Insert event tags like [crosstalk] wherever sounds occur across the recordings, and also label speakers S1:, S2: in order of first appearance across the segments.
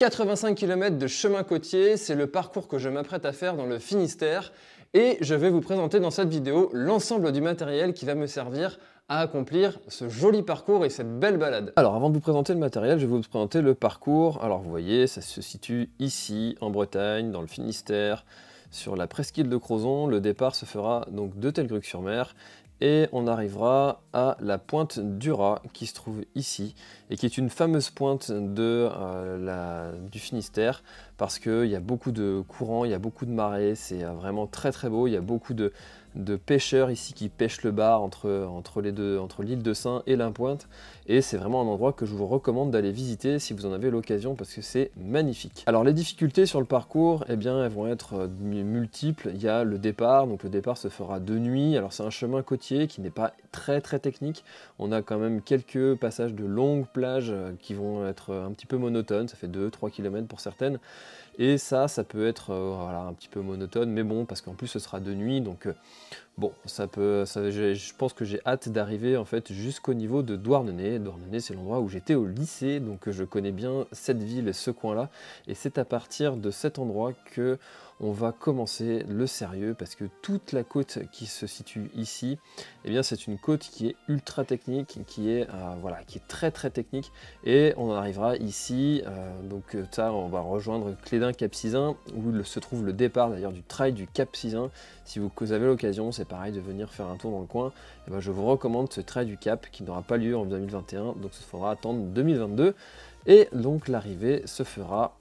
S1: 85 km de chemin côtier, c'est le parcours que je m'apprête à faire dans le Finistère et je vais vous présenter dans cette vidéo l'ensemble du matériel qui va me servir à accomplir ce joli parcours et cette belle balade. Alors avant de vous présenter le matériel, je vais vous présenter le parcours. Alors vous voyez, ça se situe ici en Bretagne, dans le Finistère, sur la presqu'île de Crozon, le départ se fera donc de Telgruc-sur-Mer et on arrivera à la pointe d'Ura qui se trouve ici et qui est une fameuse pointe de, euh, du Finistère parce qu'il y a beaucoup de courants, il y a beaucoup de marées, c'est euh, vraiment très très beau, il y a beaucoup de, de pêcheurs ici qui pêchent le bar entre, entre les deux, entre l'île de Saint et l'Impointe. Et c'est vraiment un endroit que je vous recommande d'aller visiter si vous en avez l'occasion parce que c'est magnifique. Alors les difficultés sur le parcours, eh bien elles vont être euh, multiples. Il y a le départ, donc le départ se fera de nuit. Alors c'est un chemin côtier qui n'est pas très très technique. On a quand même quelques passages de longues plages euh, qui vont être euh, un petit peu monotones, ça fait 2-3 km pour certaines. Et ça, ça peut être euh, un petit peu monotone, mais bon, parce qu'en plus ce sera de nuit, donc euh, Bon, ça peut, ça, je, pense que j'ai hâte d'arriver en fait jusqu'au niveau de Douarnenez. Douarnenez, c'est l'endroit où j'étais au lycée, donc euh, je connais bien cette ville, et ce coin-là. Et c'est à partir de cet endroit que on va commencer le sérieux parce que toute la côte qui se situe ici, eh bien c'est une côte qui est ultra technique, qui est euh, voilà, qui est très très technique et on arrivera ici euh, donc ça on va rejoindre Clédin Cap Sizun où se trouve le départ d'ailleurs du trail du Cap Sizun. Si vous avez l'occasion, c'est pareil de venir faire un tour dans le coin, et eh ben je vous recommande ce trait du Cap qui n'aura pas lieu en 2021, donc il faudra attendre 2022. Et donc l'arrivée se fera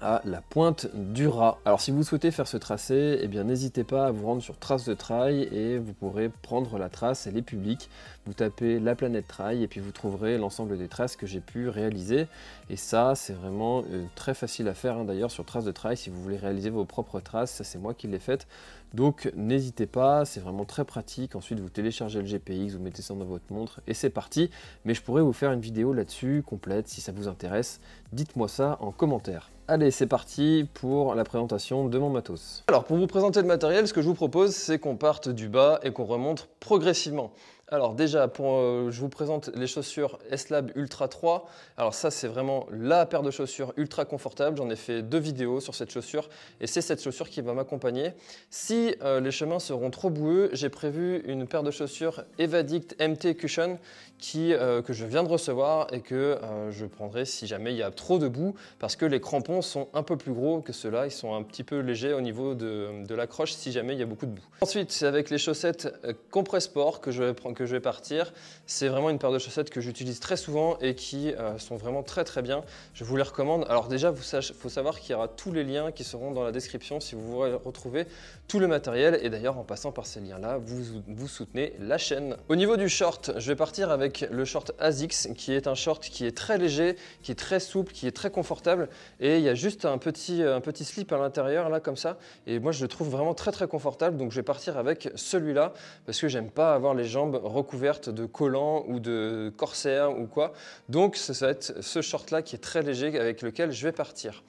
S1: à la pointe du rat. Alors si vous souhaitez faire ce tracé, eh bien n'hésitez pas à vous rendre sur Trace de Trail et vous pourrez prendre la trace, elle est publique. Vous tapez la planète Trail et puis vous trouverez l'ensemble des traces que j'ai pu réaliser. Et ça, c'est vraiment euh, très facile à faire hein, d'ailleurs sur Trace de Trail. Si vous voulez réaliser vos propres traces, ça c'est moi qui l'ai faite. Donc n'hésitez pas, c'est vraiment très pratique. Ensuite, vous téléchargez le GPX, vous mettez ça dans votre montre et c'est parti. Mais je pourrais vous faire une vidéo là-dessus complète si ça vous intéresse. Dites-moi ça en commentaire. Allez, c'est parti pour la présentation de mon matos. Alors, pour vous présenter le matériel, ce que je vous propose, c'est qu'on parte du bas et qu'on remonte progressivement. Alors déjà, pour, euh, je vous présente les chaussures S-Lab Ultra 3. Alors ça, c'est vraiment la paire de chaussures ultra confortable. J'en ai fait deux vidéos sur cette chaussure et c'est cette chaussure qui va m'accompagner. Si euh, les chemins seront trop boueux, j'ai prévu une paire de chaussures Evadict MT Cushion qui, euh, que je viens de recevoir et que je prendrai si jamais il y a trop de boue parce que les crampons sont un peu plus gros que ceux-là. Ils sont un petit peu légers au niveau de, de l'accroche si jamais il y a beaucoup de boue. Ensuite, c'est avec les chaussettes Compressport que je vais prendre que je vais partir. C'est vraiment une paire de chaussettes que j'utilise très souvent et qui euh, sont vraiment très très bien. Je vous les recommande. Alors déjà, il faut savoir qu'il y aura tous les liens qui seront dans la description si vous voulez retrouver tout le matériel. Et d'ailleurs, en passant par ces liens-là, vous, vous soutenez la chaîne. Au niveau du short, je vais partir avec le short ASICS qui est un short qui est très léger, qui est très souple, qui est très confortable. Et il y a juste un petit, un petit slip à l'intérieur, là, comme ça. Et moi, je le trouve vraiment très très confortable. Donc je vais partir avec celui-là parce que j'aime pas avoir les jambes recouverte de collants ou de corsaires ou quoi. Donc ça va être ce short là qui est très léger avec lequel je vais partir.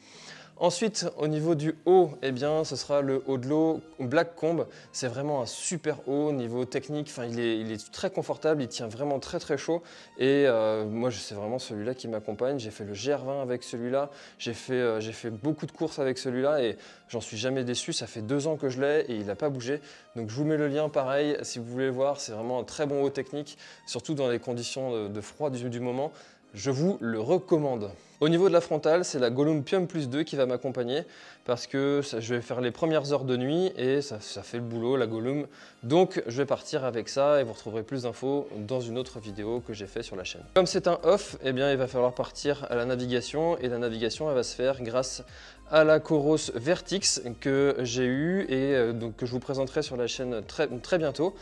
S1: Ensuite, au niveau du haut, eh bien, ce sera le haut de l'eau Black Comb. C'est vraiment un super haut niveau technique. il est, très confortable, il tient vraiment très très chaud. Et euh, moi, c'est vraiment celui-là qui m'accompagne. J'ai fait le GR20 avec celui-là. Euh, j'ai fait, beaucoup de courses avec celui-là et j'en suis jamais déçu. Ça fait deux ans que je l'ai et il n'a pas bougé. Donc, je vous mets le lien pareil si vous voulez voir. C'est vraiment un très bon haut technique, surtout dans les conditions de, froid du moment. Je vous le recommande. Au niveau de la frontale, c'est la Gollum Pium Plus 2 qui va m'accompagner parce que je vais faire les premières heures de nuit et ça, fait le boulot, la Gollum. Donc je vais partir avec ça et vous retrouverez plus d'infos dans une autre vidéo que j'ai fait sur la chaîne. Comme c'est un off, eh bien, il va falloir partir à la navigation et la navigation elle va se faire grâce à la Coros Vertix que j'ai eu et euh, donc que je vous présenterai sur la chaîne très, très bientôt.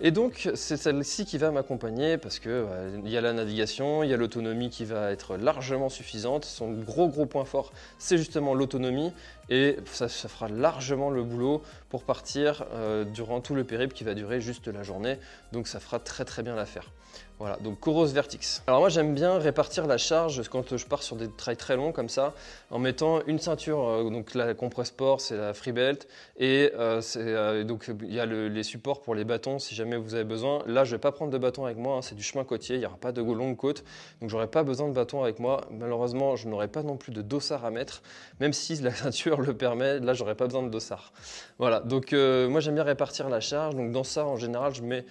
S1: Et donc c'est celle-ci qui va m'accompagner parce que bah, il y a la navigation, il y a l'autonomie qui va être largement suffisante son gros gros point fort, c'est justement l'autonomie et ça, fera largement le boulot pour partir euh, durant tout le périple qui va durer juste la journée. Donc ça fera très très bien l'affaire. Voilà, donc Coros Vertix. Alors moi j'aime bien répartir la charge quand je pars sur des trails très longs comme ça, en mettant une ceinture, euh, donc la Compress Sport, c'est la Free Belt, et euh, euh, donc il y a les supports pour les bâtons si jamais vous avez besoin. Là je vais pas prendre de bâtons avec moi, hein, c'est du chemin côtier, il n'y aura pas de mm. longue côte, donc n'aurai pas besoin de bâtons avec moi. Malheureusement je n'aurai pas non plus de dossard à mettre, même si la [laughs] ceinture le permet, là j'aurais pas besoin de dossard. Voilà, donc moi j'aime bien répartir la charge, donc dans ça en général je mets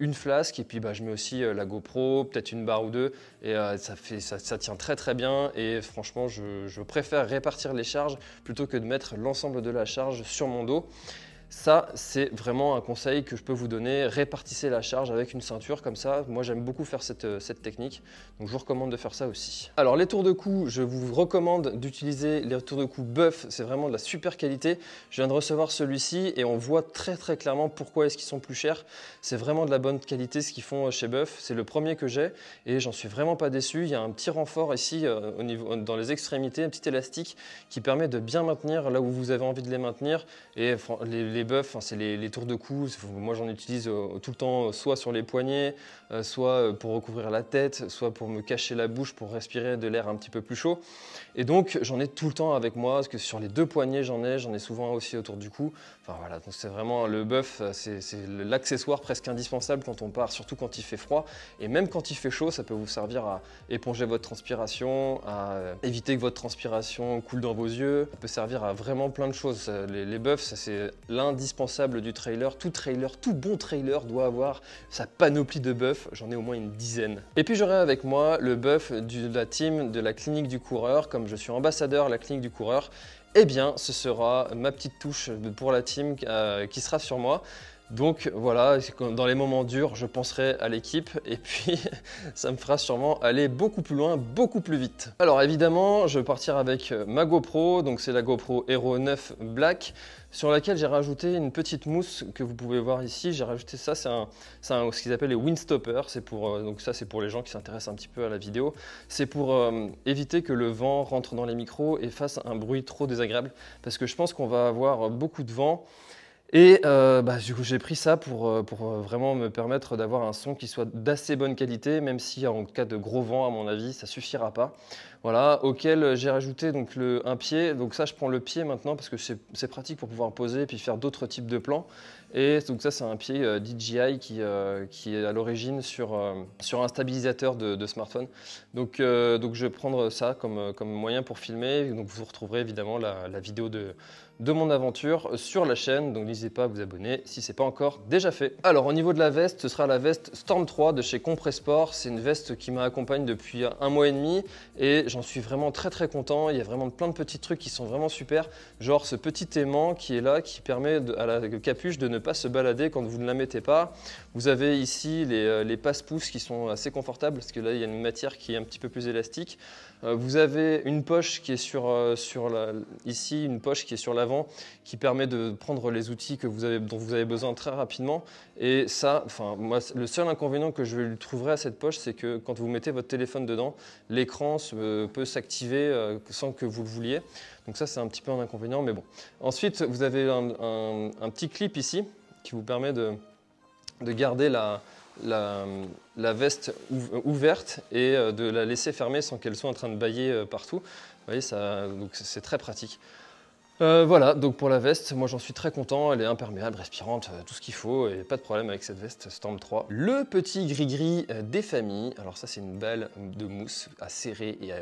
S1: une flasque et puis bah, je mets aussi la GoPro, peut-être une barre ou deux, et euh, ça, fait, ça, tient très très bien, et franchement je préfère répartir les charges plutôt que de mettre l'ensemble de la charge sur mon dos. Ça, c'est vraiment un conseil que je peux vous donner. Répartissez la charge avec une ceinture comme ça. Moi, j'aime beaucoup faire cette, euh, technique. Donc, je vous recommande de faire ça aussi. Alors, les tours de cou, je vous recommande d'utiliser les tours de cou bœuf. C'est vraiment de la super qualité. Je viens de recevoir celui-ci et on voit très, très clairement pourquoi est-ce qu'ils sont plus chers. C'est vraiment de la bonne qualité ce qu'ils font euh, chez Bœuf. C'est le premier que j'ai et j'en suis vraiment pas déçu. Il y a un petit renfort ici euh, dans les extrémités, un petit élastique qui permet de bien maintenir là où vous avez envie de les maintenir. Et les bœuf c'est les, tours de cou. Moi, j'en utilise euh, tout le temps, euh, soit sur les poignets, euh, soit pour recouvrir la tête, soit pour me cacher la bouche, pour respirer de l'air un petit peu plus chaud. Et donc, j'en ai tout le temps avec moi, parce que sur les deux poignets, j'en ai, j'en ai souvent aussi autour du cou. Enfin voilà, donc c'est vraiment le buff, c'est l'accessoire presque indispensable quand on part, surtout quand il fait froid. Et même quand il fait chaud, ça peut vous servir à éponger votre transpiration, à éviter que votre transpiration coule dans vos yeux. Ça peut servir à vraiment plein de choses. Les, les ça c'est l'un indispensable du trailer. Tout trailer, tout bon trailer doit avoir sa panoplie de buffs. J'en ai au moins une dizaine. Et puis j'aurai avec moi le buff de la team de la clinique du coureur. Comme je suis ambassadeur à la clinique du coureur, eh bien, ce sera ma petite touche pour la team euh, qui sera sur moi. Donc voilà, dans les moments durs, je penserai à l'équipe et puis [laughs] ça me fera sûrement aller beaucoup plus loin, beaucoup plus vite. Alors évidemment, je vais partir avec euh, ma GoPro, donc c'est la GoPro Hero 9 Black, sur laquelle j'ai rajouté une petite mousse que vous pouvez voir ici. J'ai rajouté ça, c'est ce qu'ils appellent les windstoppers, euh, donc ça c'est pour les gens qui s'intéressent un petit peu à la vidéo. C'est pour euh, éviter que le vent rentre dans les micros et fasse un bruit trop désagréable, parce que je pense qu'on va avoir beaucoup de vent, et euh, bah, du coup, j'ai pris ça pour, euh, euh, vraiment me permettre d'avoir un son qui soit d'assez bonne qualité, même si en cas de gros vent, à mon avis, ça suffira pas. Voilà, auquel j'ai rajouté donc le, un pied. Donc ça, je prends le pied maintenant parce que c'est pratique pour pouvoir poser et puis faire d'autres types de plans. Et donc ça, c'est un pied euh, DJI qui, euh, qui est à l'origine sur, euh, sur un stabilisateur de, smartphone. Donc, donc je vais prendre ça comme, comme moyen pour filmer. Donc vous retrouverez évidemment la, vidéo de, de mon aventure sur la chaîne. Donc n'hésitez pas à vous abonner si ce n'est pas encore déjà fait. Alors au niveau de la veste, ce sera la veste Storm 3 de chez Compressport. C'est une veste qui m'accompagne depuis un mois et demi et j'en suis vraiment très très content. Il y a vraiment plein de petits trucs qui sont vraiment super. Genre ce petit aimant qui est là qui permet à la capuche de ne pas se balader quand vous ne la mettez pas. Vous avez ici les, euh, les passe-pouces qui sont assez confortables parce que là, il y a une matière qui est un petit peu plus élastique. Euh, vous avez une poche qui est sur, euh, sur ici, une poche qui est sur l'avant, qui permet de prendre les outils que vous avez, dont vous avez besoin très rapidement. Et ça, enfin, moi, le seul inconvénient que je trouverai à cette poche, c'est que quand vous mettez votre téléphone dedans, l'écran peut s'activer sans que vous le vouliez. Donc ça, c'est un petit peu un inconvénient, mais bon. Ensuite, vous avez un, petit clip ici qui vous permet de, de garder la, la, veste ouverte et euh, de la laisser fermer sans qu'elle soit en train de bailler euh, partout. Vous voyez, c'est très pratique. Euh, voilà, donc pour la veste, moi j'en suis très content, elle est imperméable, respirante, tout ce qu'il faut, et pas de problème avec cette veste Storm 3. Le petit gris-gris des familles, alors ça c'est une balle de mousse à serrer, et à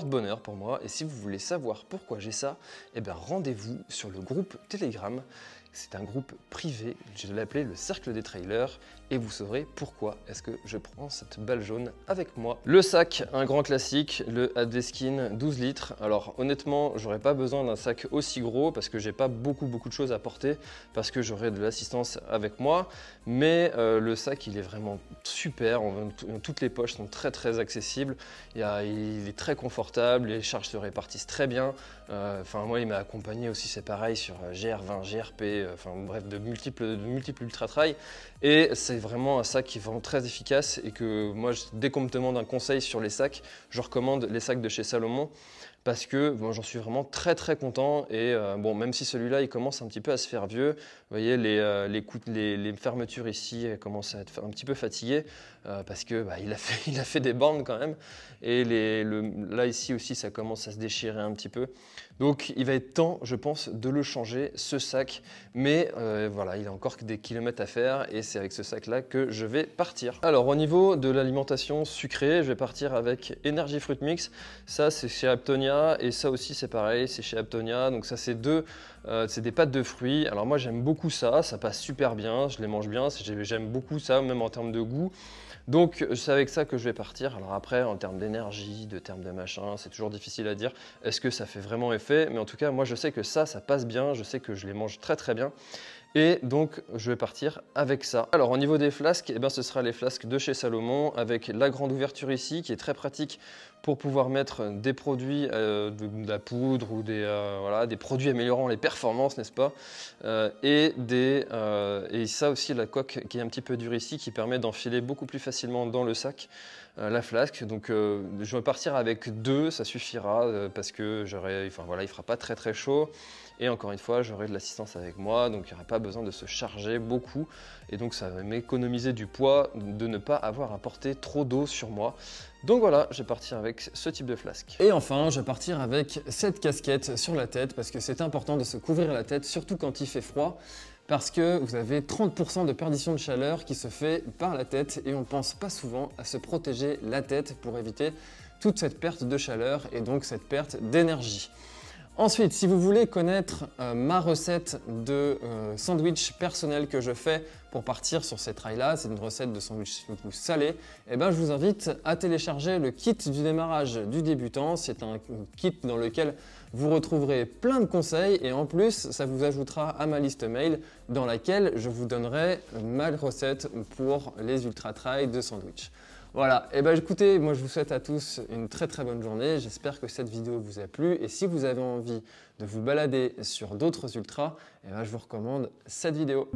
S1: porte-bonheur pour moi. Et si vous voulez savoir pourquoi j'ai ça, eh bien rendez-vous sur le groupe Telegram. C'est un groupe privé, je l'ai appelé le Cercle des Trailers vous saurez pourquoi est-ce que je prends cette balle jaune avec moi. Le sac, un grand classique, le Adeskin 12 litres. Alors honnêtement, j'aurais pas besoin d'un sac aussi gros parce que j'ai pas beaucoup beaucoup de choses à porter parce que j'aurai de l'assistance avec moi. Mais euh, le sac, il est vraiment super. toutes les poches sont très très accessibles. Il, est très confortable, les charges se répartissent très bien. Euh, enfin moi, il m'a accompagné aussi, c'est pareil sur GR20, euh, GRP, enfin bref, de multiples, de multiples ultra trail. Et c'est vraiment un sac qui est vraiment très efficace et que moi, dès qu'on me demande un conseil sur les sacs, je recommande les sacs de chez Salomon parce que bon, j'en suis vraiment très très content. Et euh, bon, même si celui-là, il commence un petit peu à se faire vieux, vous voyez, les, euh, les, les, fermetures ici commencent à être un petit peu fatiguées euh, parce que bah, il, a fait, [laughs] il a fait des bandes quand même. Et les, là ici aussi, ça commence à se déchirer un petit peu. Donc il va être temps, je pense, de le changer, ce sac. Mais voilà, il a encore des kilomètres à faire et c'est avec ce sac-là que je vais partir. Alors au niveau de l'alimentation sucrée, je vais partir avec Energy Fruit Mix. Ça, c'est chez Aptonia et ça aussi c'est pareil, c'est chez Aptonia. Donc ça c'est deux, euh, c'est des pâtes de fruits. Alors moi j'aime beaucoup ça, ça passe super bien, je les mange bien, j'aime beaucoup ça même en termes de goût. Donc c'est avec ça que je vais partir. Alors après en termes d'énergie, de termes de machin, c'est toujours difficile à dire. Est-ce que ça fait vraiment effet Mais en tout cas moi je sais que ça, ça passe bien, je sais que je les mange très très bien. Et donc, je vais partir avec ça. Alors, au niveau des flasques, eh ben, ce sera les flasques de chez Salomon avec la grande ouverture ici qui est très pratique pour pouvoir mettre des produits, euh, de, la poudre ou des, euh, voilà, des produits améliorant les performances, n'est-ce pas euh, et, des, et ça aussi, la coque qui est un petit peu dure ici, qui permet d'enfiler beaucoup plus facilement dans le sac la flasque. Donc je vais partir avec deux, ça suffira, parce que enfin, voilà, il ne fera pas très très chaud. Et encore une fois, j'aurai de l'assistance avec moi, donc il n'y aura pas besoin de se charger beaucoup. Et donc ça va m'économiser du poids de ne pas avoir à porter trop d'eau sur moi. Donc voilà, je vais partir avec ce type de flasque. Et enfin, je vais partir avec cette casquette sur la tête parce que c'est important de se couvrir la tête, surtout quand il fait froid parce que vous avez 30% de perdition de chaleur qui se fait par la tête et on ne pense pas souvent à se protéger la tête pour éviter toute cette perte de chaleur et donc cette perte d'énergie. Ensuite, si vous voulez connaître euh, ma recette de euh, sandwich personnel que je fais pour partir sur ces trails-là, c'est une recette de sandwich salé, et eh bien, je vous invite à télécharger le kit du démarrage du débutant. C'est un kit dans lequel vous retrouverez plein de conseils et en plus, ça vous ajoutera à ma liste mail dans laquelle je vous donnerai ma recette pour les ultra-trails de sandwich. Voilà, et eh ben, écoutez, moi je vous souhaite à tous une très très bonne journée, j'espère que cette vidéo vous a plu, et si vous avez envie de vous balader sur d'autres ultras, et eh ben, je vous recommande cette vidéo.